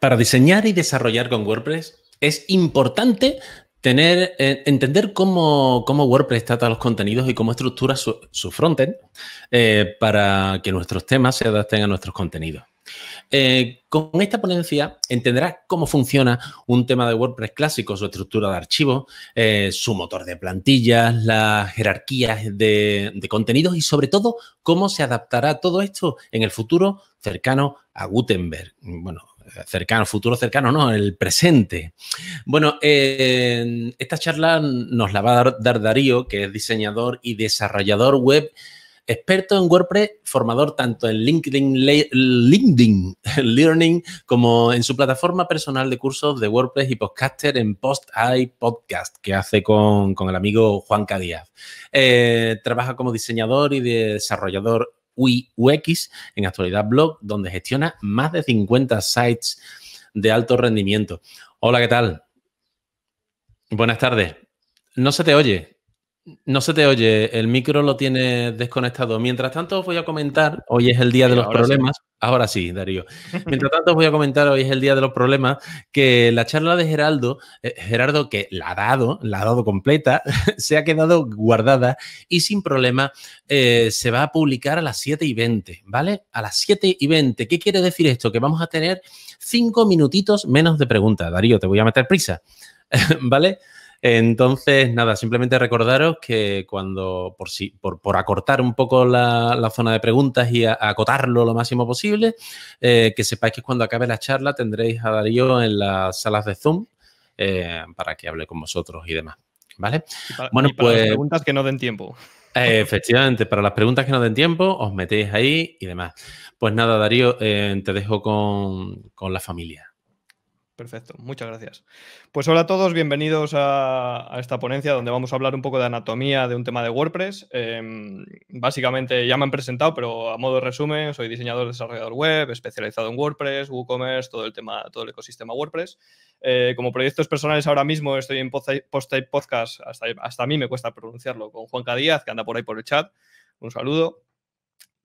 Para diseñar y desarrollar con WordPress es importante eh, entender cómo, WordPress trata los contenidos y cómo estructura su, frontend eh, para que nuestros temas se adapten a nuestros contenidos. Eh, con esta ponencia entenderás cómo funciona un tema de WordPress clásico, su estructura de archivos, su motor de plantillas, las jerarquías de, de, contenidos y sobre todo cómo se adaptará todo esto en el futuro cercano a Gutenberg. Bueno, cercano, futuro cercano, no, el presente. Bueno, esta charla nos la va a dar Darío, que es diseñador y desarrollador web, experto en WordPress, formador tanto en LinkedIn, Learning como en su plataforma personal de cursos de WordPress y podcaster en Post I Podcast, que hace con, el amigo Juan Díaz. Eh, trabaja como diseñador y desarrollador UX, en actualidad blog, donde gestiona más de 50 sites de alto rendimiento. Hola, ¿qué tal? Buenas tardes. No se te oye. No se te oye, el micro lo tiene desconectado. Mientras tanto os voy a comentar, hoy es el día de los problemas. Ahora sí, Darío. Mientras tanto os voy a comentar, hoy es el día de los problemas, que la charla de Gerardo, eh, Gerardo que la ha dado, la ha dado completa, se ha quedado guardada y sin problema eh, se va a publicar a las 7 y 20, ¿vale? A las 7 y 20. ¿Qué quiere decir esto? Que vamos a tener cinco minutitos menos de preguntas. Darío, te voy a meter prisa, ¿vale? Entonces, nada, simplemente recordaros que cuando, por, si, por, acortar un poco la, zona de preguntas y acotarlo lo máximo posible, eh, que sepáis que cuando acabe la charla tendréis a Darío en las salas de Zoom eh, para que hable con vosotros y demás. ¿Vale? para, bueno, Las pues preguntas que no den tiempo. Eh, efectivamente, para las preguntas que no den tiempo, os metéis ahí y demás. Pues nada, Darío, te dejo con la familia. Perfecto, muchas gracias. Pues hola a todos, bienvenidos a, esta ponencia donde vamos a hablar un poco de anatomía de un tema de WordPress. Em, básicamente ya me han presentado, pero a modo de resumen, soy diseñador, desarrollador web, especializado en WordPress, WooCommerce, todo el tema, todo el ecosistema WordPress. Eh, como proyectos personales ahora mismo estoy en Post-Type Podcast, hasta, hasta a mí me cuesta pronunciarlo, con Juan Díaz, que anda por ahí por el chat. Un saludo.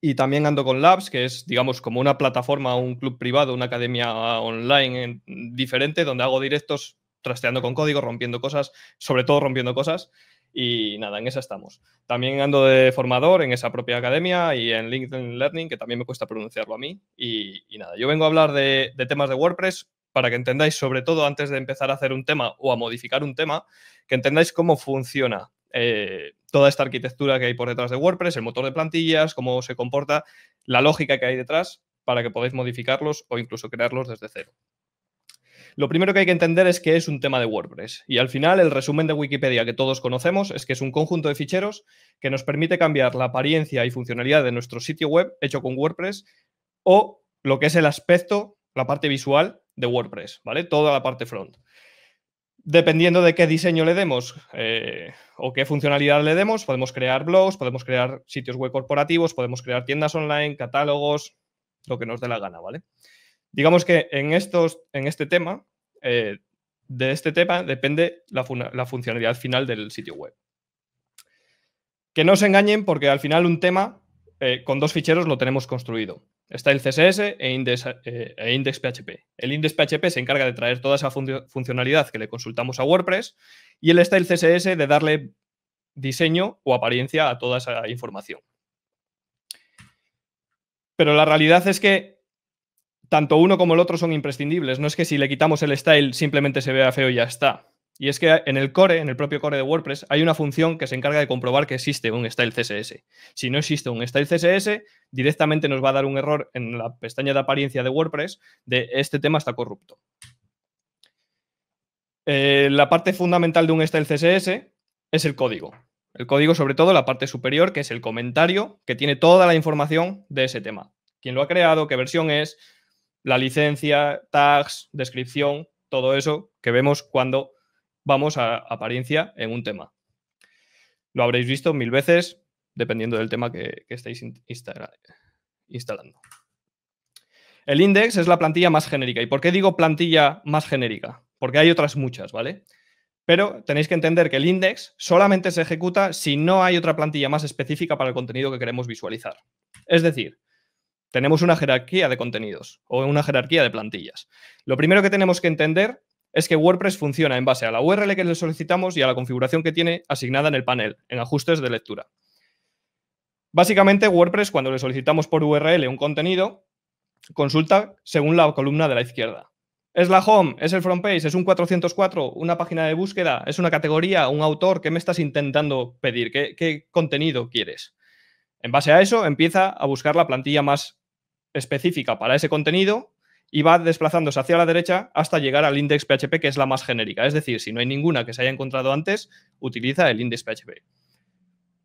Y también ando con Labs, que es, digamos, como una plataforma, un club privado, una academia online diferente, donde hago directos trasteando con código, rompiendo cosas, sobre todo rompiendo cosas. Y nada, en esa estamos. También ando de formador en esa propia academia y en LinkedIn Learning, que también me cuesta pronunciarlo a mí. Y, nada, yo vengo a hablar de, temas de WordPress para que entendáis, sobre todo antes de empezar a hacer un tema o a modificar un tema, que entendáis cómo funciona eh, toda esta arquitectura que hay por detrás de WordPress, el motor de plantillas, cómo se comporta, la lógica que hay detrás para que podáis modificarlos o incluso crearlos desde cero. Lo primero que hay que entender es que es un tema de WordPress. Y al final, el resumen de Wikipedia que todos conocemos es que es un conjunto de ficheros que nos permite cambiar la apariencia y funcionalidad de nuestro sitio web hecho con WordPress o lo que es el aspecto, la parte visual de WordPress, ¿vale? Toda la parte front. Dependiendo de qué diseño le demos eh, o qué funcionalidad le demos, podemos crear blogs, podemos crear sitios web corporativos, podemos crear tiendas online, catálogos, lo que nos dé la gana, ¿vale? Digamos que en, estos, en este tema, eh, de este tema depende la, funcionalidad final del sitio web. Que no se engañen porque al final un tema eh, con dos ficheros lo tenemos construido. Está el CSS e index, PHP. Eh, e el index PHP se encarga de traer toda esa funcionalidad que le consultamos a WordPress y el style CSS de darle diseño o apariencia a toda esa información. Pero la realidad es que tanto uno como el otro son imprescindibles. No es que si le quitamos el style simplemente se vea feo y ya está. Y es que en el core, en el propio core de WordPress, hay una función que se encarga de comprobar que existe un style CSS. Si no existe un style CSS, directamente nos va a dar un error en la pestaña de apariencia de WordPress de este tema está corrupto. Eh, la parte fundamental de un style CSS es el código. El código, sobre todo, la parte superior, que es el comentario, que tiene toda la información de ese tema. Quién lo ha creado, qué versión es, la licencia, tags, descripción, todo eso que vemos cuando vamos a apariencia en un tema. Lo habréis visto mil veces, dependiendo del tema que, que estéis instalando. El index es la plantilla más genérica. ¿Y por qué digo plantilla más genérica? Porque hay otras muchas, ¿vale? Pero tenéis que entender que el index solamente se ejecuta si no hay otra plantilla más específica para el contenido que queremos visualizar. Es decir, tenemos una jerarquía de contenidos o una jerarquía de plantillas. Lo primero que tenemos que entender es que WordPress funciona en base a la URL que le solicitamos y a la configuración que tiene asignada en el panel, en ajustes de lectura. Básicamente, WordPress, cuando le solicitamos por URL un contenido, consulta según la columna de la izquierda. ¿Es la home? ¿Es el front page? ¿Es un 404? ¿Una página de búsqueda? ¿Es una categoría? ¿Un autor? ¿Qué me estás intentando pedir? ¿Qué, qué contenido quieres? En base a eso, empieza a buscar la plantilla más específica para ese contenido y va desplazándose hacia la derecha hasta llegar al index.php, PHP, que es la más genérica. Es decir, si no hay ninguna que se haya encontrado antes, utiliza el índice PHP.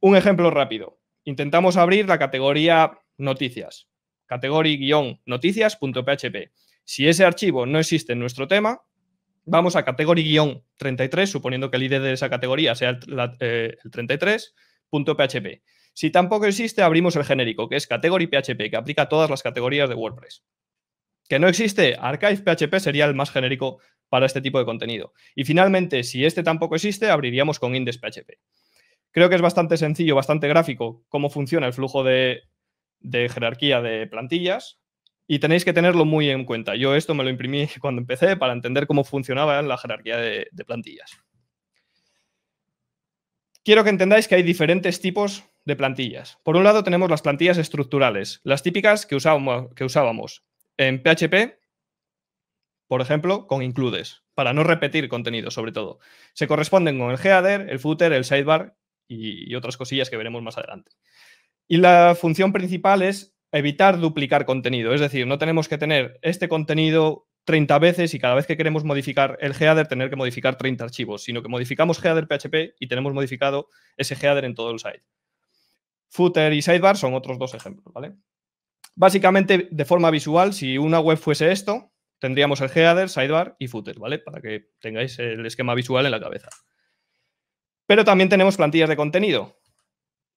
Un ejemplo rápido. Intentamos abrir la categoría noticias, category-noticias.php. Si ese archivo no existe en nuestro tema, vamos a category-33, suponiendo que el ID de esa categoría sea el, eh, el 33.php. Si tampoco existe, abrimos el genérico, que es php que aplica a todas las categorías de WordPress que no existe, Archive PHP sería el más genérico para este tipo de contenido. Y finalmente, si este tampoco existe, abriríamos con Index PHP. Creo que es bastante sencillo, bastante gráfico cómo funciona el flujo de, jerarquía de plantillas y tenéis que tenerlo muy en cuenta. Yo esto me lo imprimí cuando empecé para entender cómo funcionaba la jerarquía de, plantillas. Quiero que entendáis que hay diferentes tipos de plantillas. Por un lado tenemos las plantillas estructurales, las típicas que que usábamos en PHP, por ejemplo, con includes, para no repetir contenido, sobre todo. Se corresponden con el header, el footer, el sidebar y, otras cosillas que veremos más adelante. Y la función principal es evitar duplicar contenido, es decir, no tenemos que tener este contenido 30 veces y cada vez que queremos modificar el header tener que modificar 30 archivos, sino que modificamos header PHP y tenemos modificado ese header en todo el site. Footer y sidebar son otros dos ejemplos, ¿vale? Básicamente, de forma visual, si una web fuese esto, tendríamos el header, sidebar y footer, ¿vale? Para que tengáis el esquema visual en la cabeza. Pero también tenemos plantillas de contenido.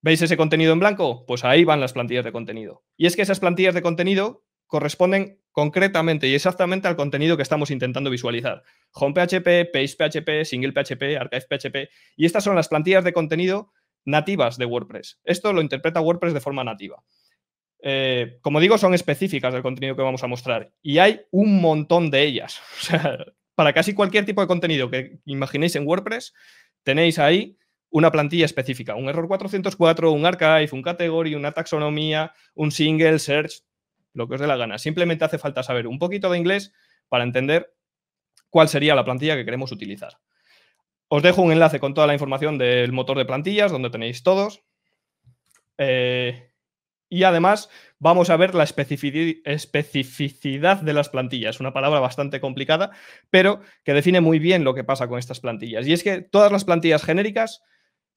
¿Veis ese contenido en blanco? Pues ahí van las plantillas de contenido. Y es que esas plantillas de contenido corresponden concretamente y exactamente al contenido que estamos intentando visualizar. Home.php, PHP, Page PHP, Y estas son las plantillas de contenido nativas de WordPress. Esto lo interpreta WordPress de forma nativa. Eh, como digo, son específicas del contenido que vamos a mostrar y hay un montón de ellas. O sea, para casi cualquier tipo de contenido que imaginéis en WordPress, tenéis ahí una plantilla específica, un error 404, un archive, un category, una taxonomía, un single, search, lo que os dé la gana. Simplemente hace falta saber un poquito de inglés para entender cuál sería la plantilla que queremos utilizar. Os dejo un enlace con toda la información del motor de plantillas, donde tenéis todos. Eh, y además vamos a ver la especificidad de las plantillas, una palabra bastante complicada, pero que define muy bien lo que pasa con estas plantillas. Y es que todas las plantillas genéricas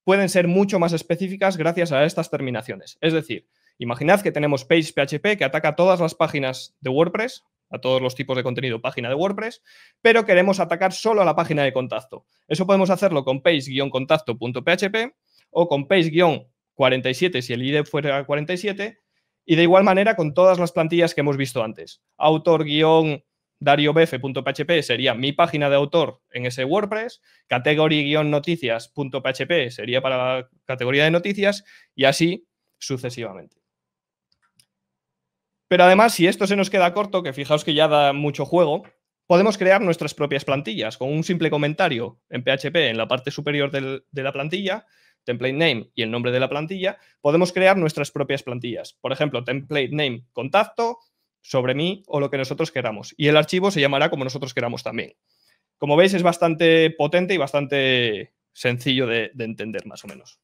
pueden ser mucho más específicas gracias a estas terminaciones. Es decir, imaginad que tenemos page.php que ataca a todas las páginas de WordPress, a todos los tipos de contenido página de WordPress, pero queremos atacar solo a la página de contacto. Eso podemos hacerlo con page-contacto.php o con page 47 si el ID e fuera 47, y de igual manera con todas las plantillas que hemos visto antes. Autor guión dariobefe.php sería mi página de autor en ese WordPress, category-noticias.php sería para la categoría de noticias y así sucesivamente. Pero además, si esto se nos queda corto, que fijaos que ya da mucho juego, podemos crear nuestras propias plantillas con un simple comentario en PHP en la parte superior de la plantilla template name y el nombre de la plantilla, podemos crear nuestras propias plantillas. Por ejemplo, template name contacto, sobre mí o lo que nosotros queramos. Y el archivo se llamará como nosotros queramos también. Como veis, es bastante potente y bastante sencillo de, entender, más o menos.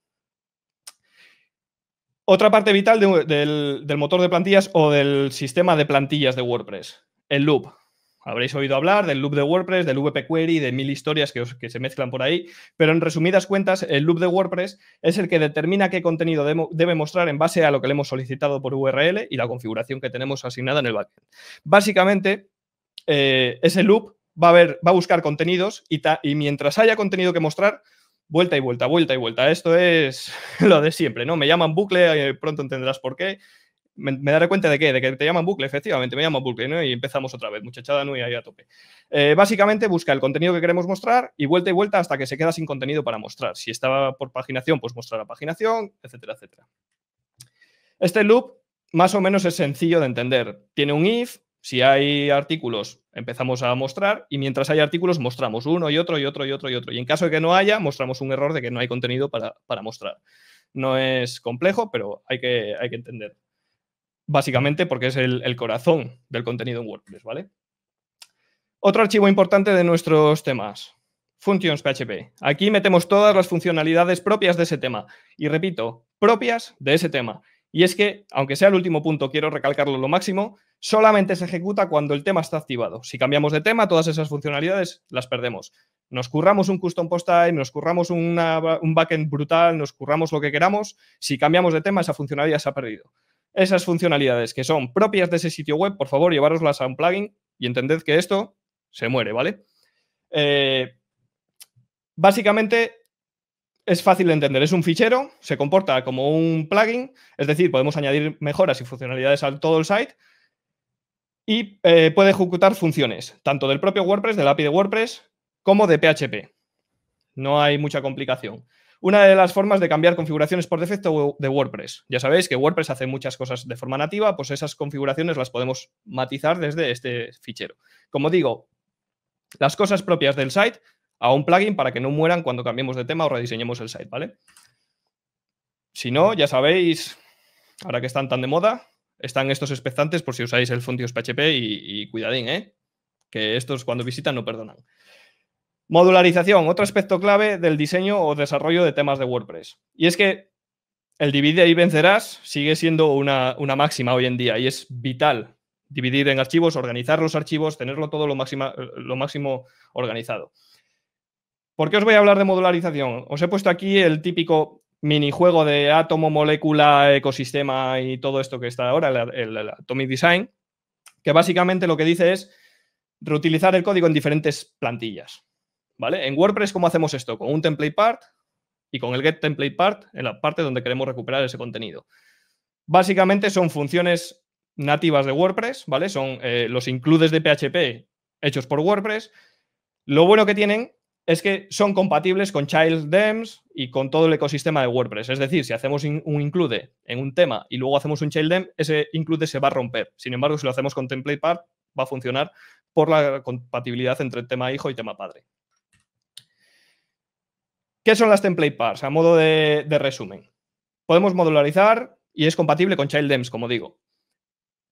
Otra parte vital del motor de plantillas o del sistema de plantillas de WordPress, el loop. Habréis oído hablar del loop de WordPress, del VP Query, de mil historias que, se mezclan por ahí, pero en resumidas cuentas, el loop de WordPress es el que determina qué contenido debe mostrar en base a lo que le hemos solicitado por URL y la configuración que tenemos asignada en el backend. Básicamente, eh, ese loop va a, buscar contenidos y, y mientras haya contenido que mostrar, vuelta y vuelta, vuelta y vuelta. Esto es lo de siempre, ¿no? Me llaman bucle, eh, pronto entenderás por qué me, daré cuenta de qué, de que te llaman bucle, efectivamente, me llaman bucle, ¿no? Y empezamos otra vez, muchachada no y ahí a tope. Eh, básicamente busca el contenido que queremos mostrar y vuelta y vuelta hasta que se queda sin contenido para mostrar. Si estaba por paginación, pues mostrar la paginación, etcétera, etcétera. Este loop más o menos es sencillo de entender. Tiene un if, si hay artículos empezamos a mostrar y mientras hay artículos mostramos uno y otro y otro y otro y otro. Y en caso de que no haya, mostramos un error de que no hay contenido para, mostrar. No es complejo, pero hay que, hay que entender básicamente porque es el, corazón del contenido en WordPress, ¿vale? Otro archivo importante de nuestros temas, Functions.php. Aquí metemos todas las funcionalidades propias de ese tema. Y repito, propias de ese tema. Y es que, aunque sea el último punto, quiero recalcarlo lo máximo, solamente se ejecuta cuando el tema está activado. Si cambiamos de tema, todas esas funcionalidades las perdemos. Nos curramos un custom post time, nos curramos un backend brutal, nos curramos lo que queramos. Si cambiamos de tema, esa funcionalidad se ha perdido esas funcionalidades que son propias de ese sitio web, por favor, llevároslas a un plugin y entended que esto se muere, ¿vale? Eh, básicamente es fácil de entender, es un fichero, se comporta como un plugin, es decir, podemos añadir mejoras y funcionalidades a todo el site y eh, puede ejecutar funciones, tanto del propio WordPress, del API de WordPress, como de PHP. No hay mucha complicación una de las formas de cambiar configuraciones por defecto de WordPress. Ya sabéis que WordPress hace muchas cosas de forma nativa, pues esas configuraciones las podemos matizar desde este fichero. Como digo, las cosas propias del site a un plugin para que no mueran cuando cambiemos de tema o rediseñemos el site, ¿vale? Si no, ya sabéis, ahora que están tan de moda, están estos expectantes por si usáis el Fontios PHP y, y cuidadín, ¿eh? Que estos cuando visitan no perdonan. Modularización, otro aspecto clave del diseño o desarrollo de temas de WordPress. Y es que el divide y vencerás sigue siendo una, máxima hoy en día y es vital dividir en archivos, organizar los archivos, tenerlo todo lo, lo máximo organizado. ¿Por qué os voy a hablar de modularización? Os he puesto aquí el típico minijuego de átomo, molécula, ecosistema y todo esto que está ahora, el, el, Atomic Design, que básicamente lo que dice es reutilizar el código en diferentes plantillas. ¿Vale? En WordPress, ¿cómo hacemos esto? Con un template part y con el get template part en la parte donde queremos recuperar ese contenido. Básicamente son funciones nativas de WordPress, ¿vale? Son eh, los includes de PHP hechos por WordPress. Lo bueno que tienen es que son compatibles con child DEMs y con todo el ecosistema de WordPress. Es decir, si hacemos un include en un tema y luego hacemos un child DEM, ese include se va a romper. Sin embargo, si lo hacemos con template part, va a funcionar por la compatibilidad entre tema hijo y tema padre. ¿Qué son las template parts? A modo de, resumen. Podemos modularizar y es compatible con child ChildEms, como digo.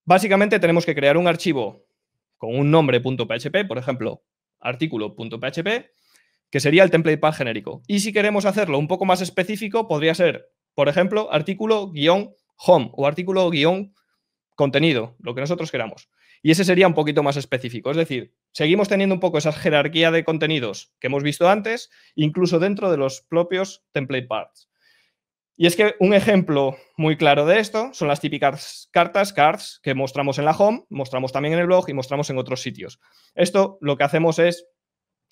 Básicamente tenemos que crear un archivo con un nombre .php, por ejemplo, artículo.php, que sería el template par genérico. Y si queremos hacerlo un poco más específico, podría ser, por ejemplo, artículo-home o artículo-contenido, lo que nosotros queramos. Y ese sería un poquito más específico. Es decir, seguimos teniendo un poco esa jerarquía de contenidos que hemos visto antes, incluso dentro de los propios template parts. Y es que un ejemplo muy claro de esto son las típicas cartas, cards, que mostramos en la home, mostramos también en el blog y mostramos en otros sitios. Esto lo que hacemos es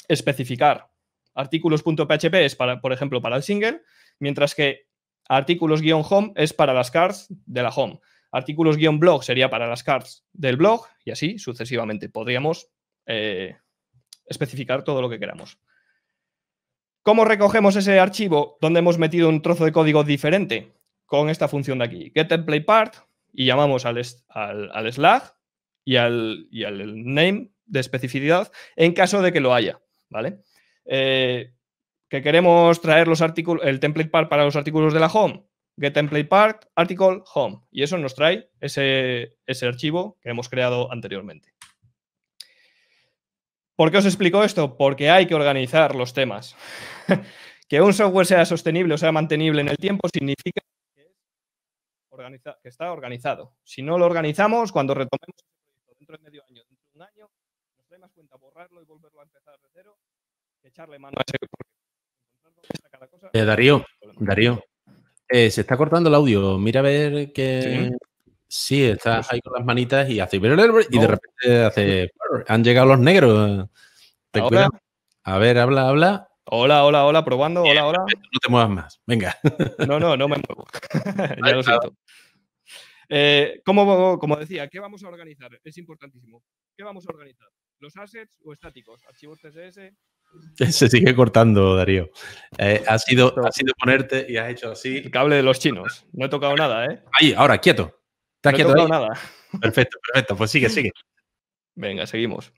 especificar. Artículos.php es, para, por ejemplo, para el single, mientras que artículos-home es para las cards de la home. Artículos-blog sería para las cards del blog y así sucesivamente. Podríamos eh, especificar todo lo que queramos. ¿Cómo recogemos ese archivo donde hemos metido un trozo de código diferente? Con esta función de aquí, getTemplatePart, y llamamos al, al, y al, y name de especificidad en caso de que lo haya, ¿vale? Eh, que queremos traer los artículos, el template part para los artículos de la home, get template part, article, home. Y eso nos trae ese, ese archivo que hemos creado anteriormente. ¿Por qué os explico esto? Porque hay que organizar los temas. que un software sea sostenible o sea mantenible en el tiempo significa que, está organizado. Si no lo organizamos, cuando retomemos el este proyecto dentro de medio año, dentro de un año, nos trae más cuenta borrarlo y volverlo a empezar de cero que echarle mano a ese. Eh, Darío, Darío, eh, se está cortando el audio. Mira a ver que. Sí, está pues ahí con las manitas y hace. Y de repente hace. Han llegado los negros. A ver, habla, habla. Hola, hola, hola, probando. Hola, hola. Eh, no te muevas más. Venga. No, no, no me muevo. ya lo eh, como, como decía, ¿qué vamos a organizar? Es importantísimo. ¿Qué vamos a organizar? ¿Los assets o estáticos? ¿Archivos CSS? Se sigue cortando, Darío. Eh, ha, sido, ponerte y has hecho así. El cable de los chinos. No he tocado nada, ¿eh? Ahí, ahora, quieto. ¿Te no he tocado nada. Perfecto, perfecto. Pues sigue, sigue. Venga, seguimos.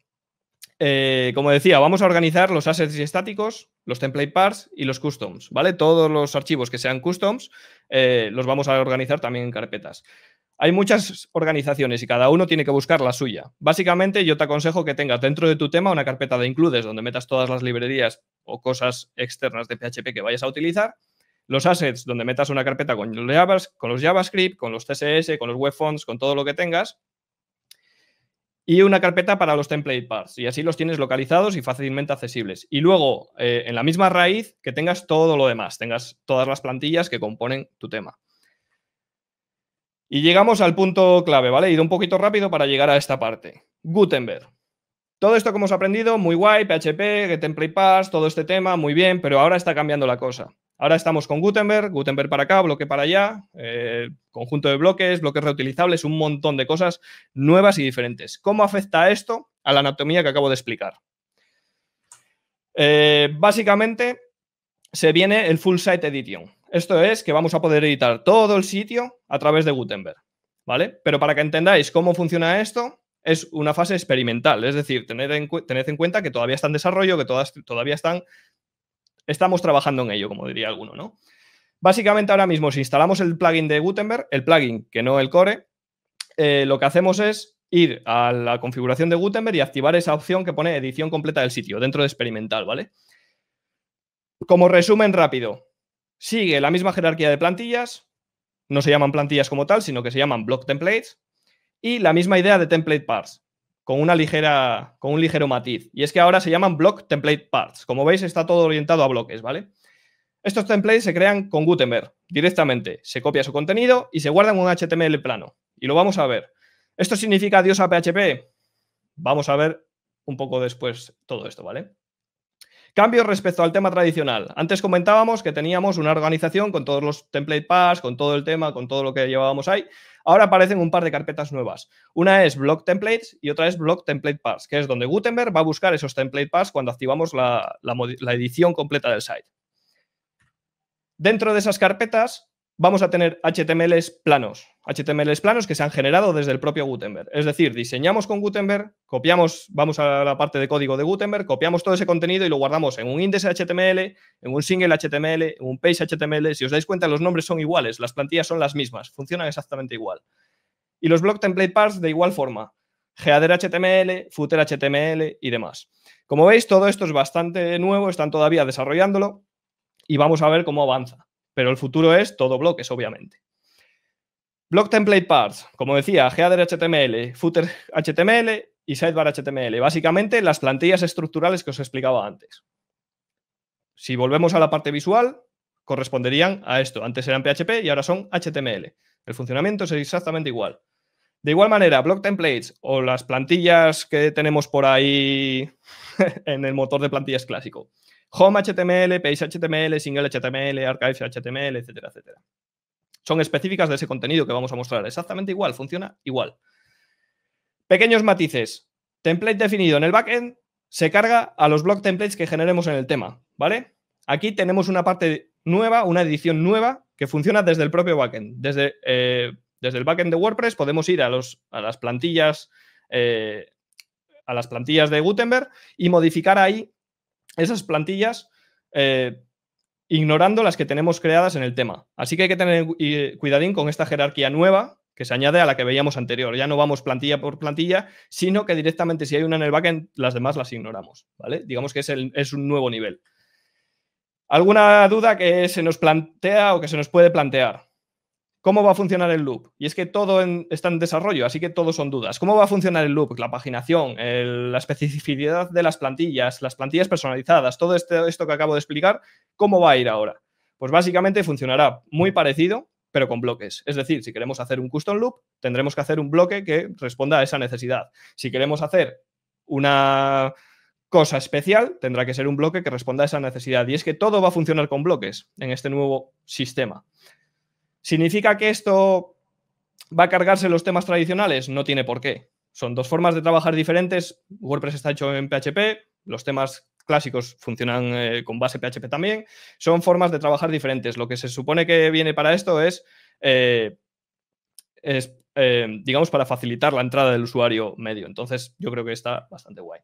Eh, como decía, vamos a organizar los assets estáticos, los template parts y los customs, ¿vale? Todos los archivos que sean customs eh, los vamos a organizar también en carpetas. Hay muchas organizaciones y cada uno tiene que buscar la suya. Básicamente, yo te aconsejo que tengas dentro de tu tema una carpeta de includes donde metas todas las librerías o cosas externas de PHP que vayas a utilizar. Los assets, donde metas una carpeta con los JavaScript, con los CSS, con los web fonts, con todo lo que tengas y una carpeta para los template parts. Y así los tienes localizados y fácilmente accesibles. Y luego, eh, en la misma raíz, que tengas todo lo demás, tengas todas las plantillas que componen tu tema. Y llegamos al punto clave, ¿vale? He ido un poquito rápido para llegar a esta parte. Gutenberg. Todo esto que hemos aprendido, muy guay, PHP, template parts, todo este tema, muy bien, pero ahora está cambiando la cosa. Ahora estamos con Gutenberg, Gutenberg para acá, bloque para allá, eh, conjunto de bloques, bloques reutilizables, un montón de cosas nuevas y diferentes. ¿Cómo afecta esto a la anatomía que acabo de explicar? Eh, básicamente se viene el full site edition. Esto es que vamos a poder editar todo el sitio a través de Gutenberg, ¿vale? Pero para que entendáis cómo funciona esto, es una fase experimental, es decir, tened en, cuenta que todavía está en desarrollo, que todavía están Estamos trabajando en ello, como diría alguno, ¿no? Básicamente ahora mismo, si instalamos el plugin de Gutenberg, el plugin que no el core, eh, lo que hacemos es ir a la configuración de Gutenberg y activar esa opción que pone edición completa del sitio dentro de experimental, ¿vale? Como resumen rápido, sigue la misma jerarquía de plantillas, no se llaman plantillas como tal, sino que se llaman block templates, y la misma idea de template parts con, una ligera, con un ligero matiz. Y es que ahora se llaman Block Template Parts. Como veis, está todo orientado a bloques, ¿vale? Estos templates se crean con Gutenberg directamente. Se copia su contenido y se guarda en un HTML plano. Y lo vamos a ver. ¿Esto significa adiós a PHP? Vamos a ver un poco después todo esto, ¿vale? Cambios respecto al tema tradicional. Antes comentábamos que teníamos una organización con todos los template pass, con todo el tema, con todo lo que llevábamos ahí. Ahora aparecen un par de carpetas nuevas. Una es block templates y otra es block template pass, que es donde Gutenberg va a buscar esos template pass cuando activamos la, la edición completa del site. Dentro de esas carpetas vamos a tener HTMLs planos, HTMLs planos que se han generado desde el propio Gutenberg. Es decir, diseñamos con Gutenberg, copiamos, vamos a la parte de código de Gutenberg, copiamos todo ese contenido y lo guardamos en un índice HTML, en un single HTML, en un page HTML. Si os dais cuenta, los nombres son iguales, las plantillas son las mismas, funcionan exactamente igual. Y los block template parts de igual forma, header HTML, footer HTML y demás. Como veis, todo esto es bastante nuevo, están todavía desarrollándolo y vamos a ver cómo avanza pero el futuro es todo bloques, obviamente. Block template parts, como decía, header HTML, footer HTML y sidebar HTML. Básicamente las plantillas estructurales que os explicaba antes. Si volvemos a la parte visual, corresponderían a esto. Antes eran PHP y ahora son HTML. El funcionamiento es exactamente igual. De igual manera, block templates o las plantillas que tenemos por ahí en el motor de plantillas clásico. Home HTML, Page HTML, Single HTML, etcétera, etcétera. Son específicas de ese contenido que vamos a mostrar. Exactamente igual, funciona igual. Pequeños matices. Template definido en el backend se carga a los block templates que generemos en el tema, ¿vale? Aquí tenemos una parte nueva, una edición nueva que funciona desde el propio backend. Desde, eh, desde el backend de WordPress podemos ir a, los, a las plantillas eh, a las plantillas de Gutenberg y modificar ahí esas plantillas eh, ignorando las que tenemos creadas en el tema. Así que hay que tener eh, cuidadín con esta jerarquía nueva que se añade a la que veíamos anterior. Ya no vamos plantilla por plantilla, sino que directamente si hay una en el backend, las demás las ignoramos, ¿vale? Digamos que es un nuevo nivel. ¿Alguna duda que se nos plantea o que se nos puede plantear? ¿Cómo va a funcionar el loop? Y es que todo está en desarrollo, así que todo son dudas. ¿Cómo va a funcionar el loop? Pues la paginación, la especificidad de las plantillas, las plantillas personalizadas, todo este, esto que acabo de explicar, ¿cómo va a ir ahora? Pues básicamente funcionará muy parecido, pero con bloques. Es decir, si queremos hacer un custom loop, tendremos que hacer un bloque que responda a esa necesidad. Si queremos hacer una cosa especial, tendrá que ser un bloque que responda a esa necesidad. Y es que todo va a funcionar con bloques en este nuevo sistema. ¿Significa que esto va a cargarse los temas tradicionales? No tiene por qué. Son dos formas de trabajar diferentes. WordPress está hecho en PHP, los temas clásicos funcionan eh, con base PHP también. Son formas de trabajar diferentes. Lo que se supone que viene para esto es, eh, eh, digamos, para facilitar la entrada del usuario medio. Entonces, yo creo que está bastante guay.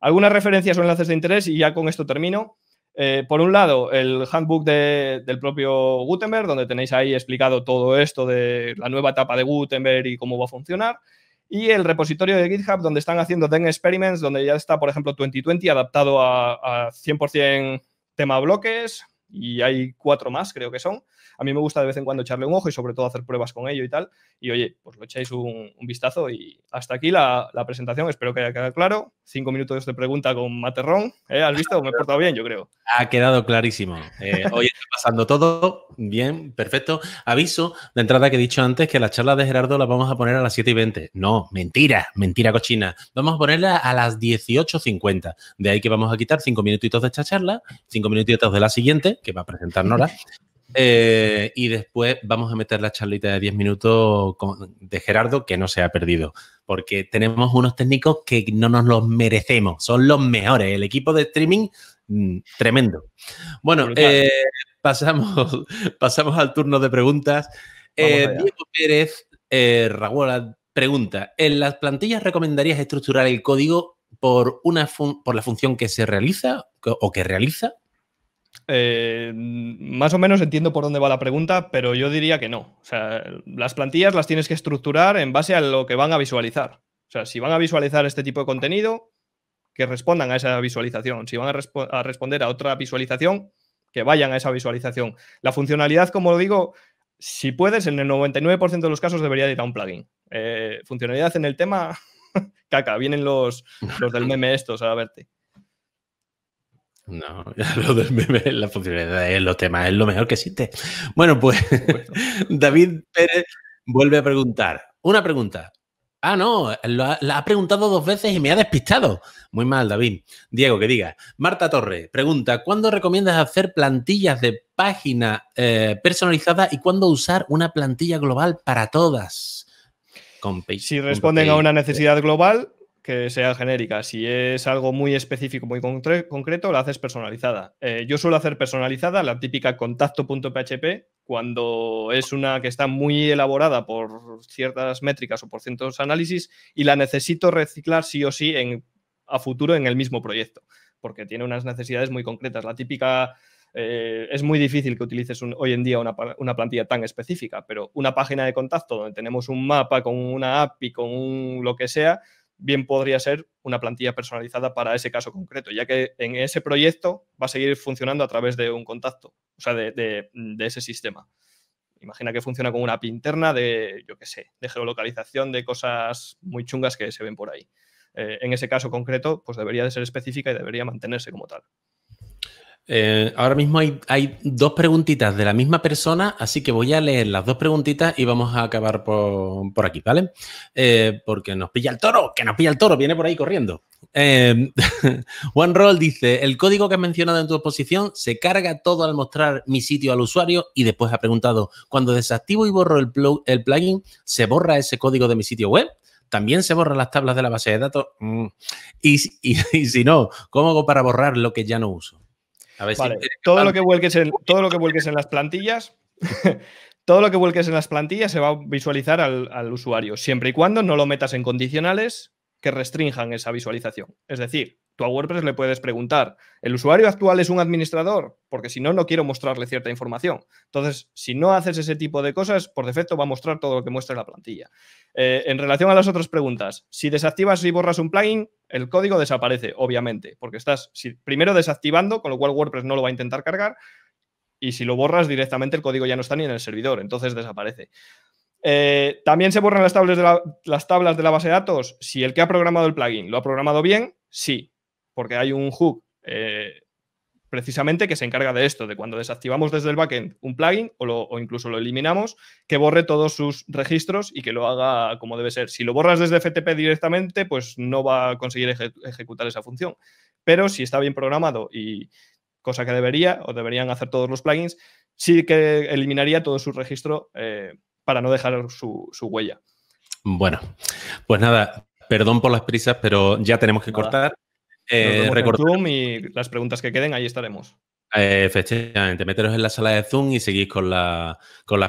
Algunas referencias o enlaces de interés y ya con esto termino. Eh, por un lado, el handbook del propio Gutenberg, donde tenéis ahí explicado todo esto de la nueva etapa de Gutenberg y cómo va a funcionar. Y el repositorio de GitHub, donde están haciendo den experiments, donde ya está, por ejemplo, 2020 adaptado a, a 100% tema bloques, y hay cuatro más, creo que son. A mí me gusta de vez en cuando echarle un ojo y sobre todo hacer pruebas con ello y tal. Y oye, pues lo echáis un, vistazo y hasta aquí la, presentación. Espero que haya quedado claro. Cinco minutos de pregunta con Materrón. ¿Eh? ¿Has visto? Me he portado bien, yo creo. Ha quedado clarísimo. Eh, hoy está pasando todo. Bien, perfecto. Aviso de entrada que he dicho antes que la charla de Gerardo la vamos a poner a las 7 y 20. No, mentira, mentira cochina. Vamos a ponerla a las 18.50. De ahí que vamos a quitar cinco minutitos de esta charla, cinco minutitos de la siguiente que va a presentar Nora. Eh, y después vamos a meter la charlita de 10 minutos de Gerardo, que no se ha perdido, porque tenemos unos técnicos que no nos los merecemos, son los mejores. El equipo de streaming, mm, tremendo. Bueno, eh, pasamos, pasamos al turno de preguntas. Eh, Diego Pérez pregunta: ¿En las plantillas recomendarías estructurar el código por, una por la función que se realiza o que realiza? Eh, más o menos entiendo por dónde va la pregunta, pero yo diría que no. O sea, las plantillas las tienes que estructurar en base a lo que van a visualizar. O sea, si van a visualizar este tipo de contenido, que respondan a esa visualización. Si van a, responder a otra visualización, que vayan a esa visualización. La funcionalidad, como lo digo, si puedes, en el 99% de los casos debería ir a un plugin. Eh, funcionalidad en el tema, caca, vienen los, los del meme estos a verte. No, lo la funcionalidad los temas es lo mejor que existe. Bueno, pues David Pérez vuelve a preguntar. Una pregunta. Ah, no, la, ha preguntado dos veces y me ha despistado. Muy mal, David. Diego, que diga. Marta Torre pregunta: ¿Cuándo recomiendas hacer plantillas de página eh, personalizada y cuándo usar una plantilla global para todas? Con si responden a una necesidad global, que sea genérica. Si es algo muy específico, muy concreto, la haces personalizada. Eh, yo suelo hacer personalizada la típica contacto.php cuando es una que está muy elaborada por ciertas métricas o por ciertos análisis y la necesito reciclar sí o sí en, a futuro en el mismo proyecto, porque tiene unas necesidades muy concretas. La típica... Eh, es muy difícil que utilices hoy en día una, una, plantilla tan específica, pero una página de contacto donde tenemos un mapa con una API, con lo que sea, bien podría ser una plantilla personalizada para ese caso concreto, ya que en ese proyecto va a seguir funcionando a través de un contacto, o sea, de, ese sistema. Imagina que funciona con una pinterna de, yo qué sé, de geolocalización, de cosas muy chungas que se ven por ahí. Eh, en ese caso concreto, pues debería de ser específica y debería mantenerse como tal. Eh, ahora mismo hay, dos preguntitas de la misma persona, así que voy a leer las dos preguntitas y vamos a acabar por, aquí, ¿vale? Eh, porque nos pilla el toro, que nos pilla el toro, viene por ahí corriendo. Eh, dice: El código que has mencionado en tu exposición se carga todo al mostrar mi sitio al usuario y después ha preguntado: cuando desactivo y borro el, plugin, ¿se borra ese código de mi sitio web? también se borran las tablas de la base de datos. Mm. y, si no, ¿cómo hago para borrar lo que ya no uso? todo lo que vuelques en, las plantillas, todo lo que vuelques en las plantillas se va a visualizar al, al, usuario, siempre y cuando no lo metas en condicionales que restrinjan esa visualización. Es decir, Tú a WordPress le puedes preguntar, ¿el usuario actual es un administrador? Porque si no, no quiero mostrarle cierta información. Entonces, si no haces ese tipo de cosas, por defecto va a mostrar todo lo que muestra la plantilla. Eh, en relación a las otras preguntas, si desactivas y borras un plugin, el código desaparece, obviamente, porque estás primero desactivando, con lo cual WordPress no lo va a intentar cargar, y si lo borras directamente el código ya no está ni en el servidor, entonces desaparece. Eh, también se borran las tablas de la base de datos. Si el que ha programado el plugin lo ha programado bien, sí, porque hay un hook eh, precisamente que se encarga de esto, de cuando desactivamos desde el backend un plugin o, incluso lo eliminamos, que borre todos sus registros y que lo haga como debe ser. Si lo borras desde FTP directamente, pues no va a conseguir ejecutar esa función. Pero si está bien programado y cosa que debería o deberían hacer todos los plugins, sí que eliminaría todo su registro eh, para no dejar su, huella. Bueno, pues nada, Perdón por las prisas, pero ya tenemos que cortar. Eh, Zoom y las preguntas que queden, ahí estaremos. efectivamente, meteros en la sala de Zoom y seguís con, las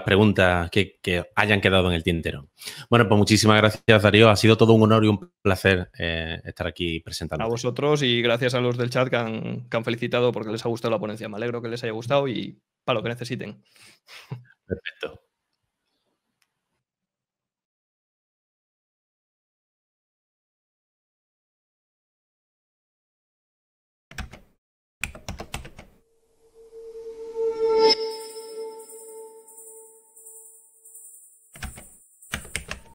preguntas que, hayan quedado en el tintero. Bueno, pues muchísimas gracias, Darío. Ha sido todo un honor y un placer eh, estar aquí presentando. A vosotros y gracias a los del chat que han felicitado porque les ha gustado la ponencia. Me alegro que les haya gustado y para lo que necesiten. Perfecto.